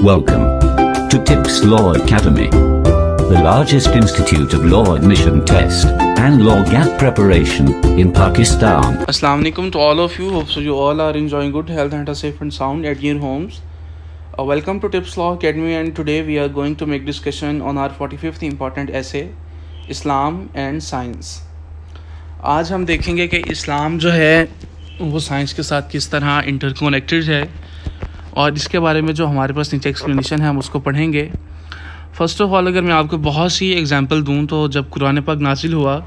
Welcome to TIPS Law Academy, the largest institute of law admission test and law gap preparation in Pakistan. Assalamualaikum alaikum to all of you. Hope so you all are enjoying good health and are safe and sound at your homes. Uh, welcome to TIPS Law Academy and today we are going to make discussion on our 45th important essay Islam and Science. आज हम देखेंगे कि इस्लाम जो है वो science के और इसके बारे में जो हमारे पास नीचे एक्सप्लेनेशन है हम उसको पढ़ेंगे फ़र्स्ट ऑफ ऑल अगर मैं आपको बहुत सी एग्जांपल दूं तो जब कुरान पाक नासिल हुआ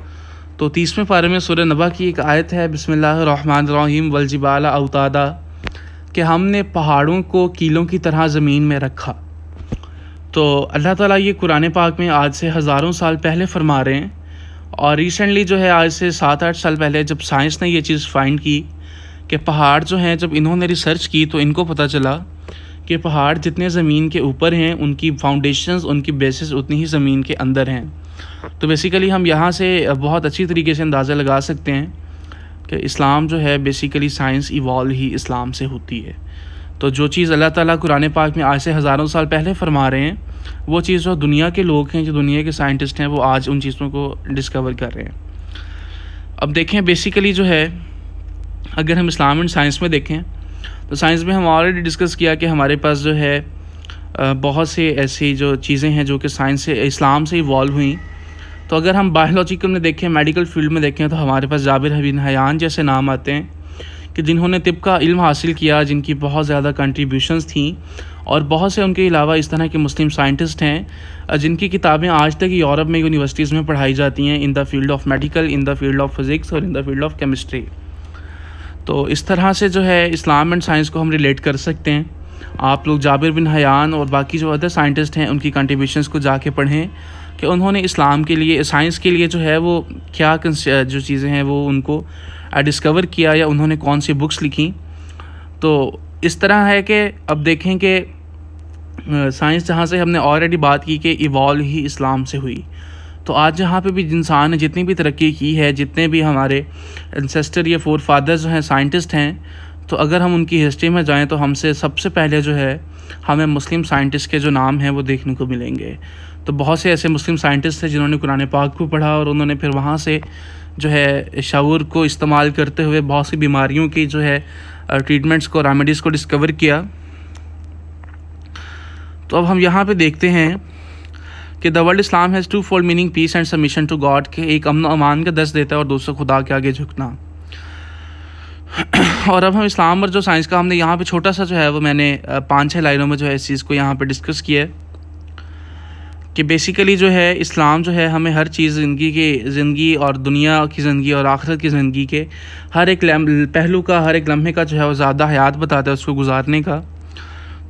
तो तीसवें पारे में सूर्य नबा की एक आयत है रहीम वलजिबाल अवतादा कि हमने पहाड़ों को कीलों की तरह ज़मीन में रखा तो अल्लाह ताला ये कुरान पाक में आज से हज़ारों साल पहले फरमा रहे हैं और रिसेंटली जो है आज से सात आठ साल पहले जब साइंस ने ये चीज़ फाइंड की कि पहाड़ जो हैं जब इन्होंने रिसर्च की तो इनको पता चला कि पहाड़ जितने ज़मीन के ऊपर हैं उनकी फाउंडेशंस उनकी बेसिस उतनी ही ज़मीन के अंदर हैं तो बेसिकली हम यहाँ से बहुत अच्छी तरीके से अंदाज़ा लगा सकते हैं कि इस्लाम जो है बेसिकली साइंस इवॉल्व ही इस्लाम से होती है तो जो चीज़ अल्लाह ताला कुरान पाक में आज से हज़ारों साल पहले फरमा रहे हैं वो चीज़ जो दुनिया के लोग हैं जो दुनिया के साइंटिस्ट हैं वो आज उन चीज़ों को डिस्कवर कर रहे हैं अब देखें बेसिकली जो है अगर हम इस्लाम एंड साइंस में देखें तो साइंस में हम ऑलरेडी डिस्कस किया कि हमारे पास जो है बहुत से ऐसी जो चीज़ें हैं जो कि साइंस से इस्लाम से इवॉल्व हुई तो अगर हम बायोलॉजिकल में देखें मेडिकल फील्ड में देखें तो हमारे पास जाबिर हबीन हयान जैसे नाम आते हैं कि जिन्होंने तिब का इल्म हासिल किया जिनकी बहुत ज़्यादा कंट्रीब्यूशंस थी और बहुत से उनके अलावा इस तरह के मुस्लिम साइंटिस्ट हैं जिनकी किताबें आज तक यूरोप में यूनिवर्सिटीज़ में पढ़ाई जाती हैं in the field of medical in the field of physics और in the field of chemistry तो इस तरह से जो है इस्लाम एंड साइंस को हम रिलेट कर सकते हैं आप लोग जाबिर बिन हयान और बाकी जो अदर साइंटिस्ट हैं उनकी कंट्रीब्यूशंस को जाके पढ़ें कि उन्होंने इस्लाम के लिए साइंस के लिए जो है वो क्या जो चीज़ें हैं वो उनको डिस्कवर किया या उन्होंने कौन सी बुक्स लिखी तो इस तरह है कि अब देखें कि साइंस जहाँ से हमने ऑलरेडी बात की कि इवॉल्व ही इस्लाम से हुई तो आज यहाँ पे भी इंसान ने जितनी भी तरक्की की है जितने भी हमारे एनसेस्टर या फोर फादर्स हैं साइंटिस्ट हैं तो अगर हम उनकी हिस्ट्री में जाएँ तो हमसे सबसे पहले जो है हमें मुस्लिम साइंटिस्ट के जो नाम हैं वो देखने को मिलेंगे तो बहुत से ऐसे मुस्लिम साइंटिस्ट थे जिन्होंने कुरान पाक को पढ़ा और उन्होंने फिर वहाँ से जो है शूर को इस्तेमाल करते हुए बहुत सी बीमारियों की जो है ट्रीटमेंट्स को रेमेडीज़ को डिस्कवर किया तो अब हम यहाँ पे देखते हैं कि the world Islam has two fold meaning peace and submission to God के एक अमन अमान का दस देता है और दूसरा खुदा के आगे झुकना और अब हम इस्लाम और जो साइंस का हमने यहाँ पे छोटा सा जो है वो मैंने पाँच छः लाइनों में जो है इस चीज़ को यहाँ पे डिस्कस किया है कि बेसिकली जो है इस्लाम जो है हमें हर चीज़ ज़िंदगी के ज़िंदगी और दुनिया की ज़िंदगी और आखिरत की ज़िंदगी के हर एक पहलू का हर एक लम्हे का जो है वो ज़्यादा हयात बताता है उसको गुजारने का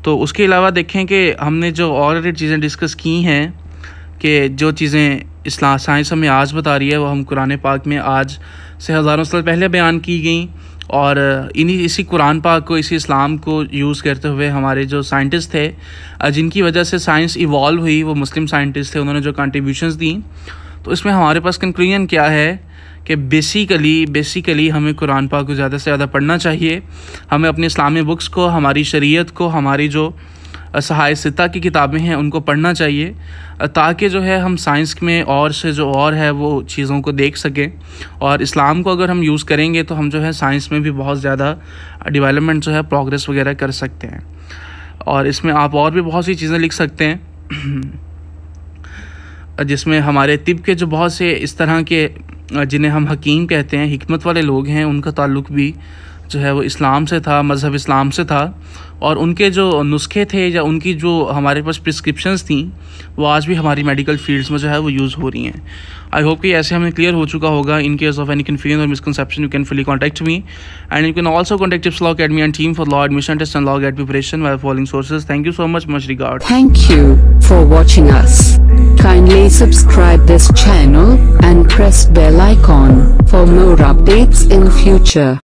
तो उसके अलावा देखें कि हमने जो और चीज़ें डिस्कस की हैं कि जो चीज़ें इस्लाम साइंस हमें आज बता रही है वो हम कुरान पाक में आज से हज़ारों साल पहले बयान की गई और इन्हीं इसी कुरान पाक को इसी इस्लाम को यूज़ करते हुए हमारे जो साइंटिस्ट थे जिनकी वजह से साइंस इवॉल्व हुई वो मुस्लिम साइंटिस्ट थे उन्होंने जो कंट्रीब्यूशंस दी तो इसमें हमारे पास कंक्लूजन क्या है कि बेसिकली बेसिकली हमें कुरान पाक को ज़्यादा से ज़्यादा पढ़ना चाहिए हमें अपने इस्लामी बुक्स को हमारी शरीयत को हमारी जो सहाय सिता की किताबें हैं उनको पढ़ना चाहिए ताकि जो है हम साइंस में और से जो और है वो चीज़ों को देख सकें और इस्लाम को अगर हम यूज़ करेंगे तो हम जो है साइंस में भी बहुत ज़्यादा डिवेलपमेंट जो है प्रोग्रेस वगैरह कर सकते हैं और इसमें आप और भी बहुत सी चीज़ें लिख सकते हैं जिसमें हमारे तिब के जो बहुत से इस तरह के जिन्हें हम हकीम कहते हैं हमत वाले लोग हैं उनका ताल्लुक भी जो है वो इस्लाम से था मज़हब इस्लाम से था और उनके जो नुस्खे थे या उनकी जो हमारे पास प्रिस्क्रिप्शंस थी वो आज भी हमारी मेडिकल फील्ड्स में जो है वो यूज़ हो रही हैं आई होप कि ऐसे हमें क्लियर हो चुका होगा in case of any confusion और misconception you can fully contact me and you can also contact tips law academy and team for law admission test and law gate preparation by following sources thank you so much much regard thank you for watching us Kindly subscribe this channel and press bell icon for more updates in future.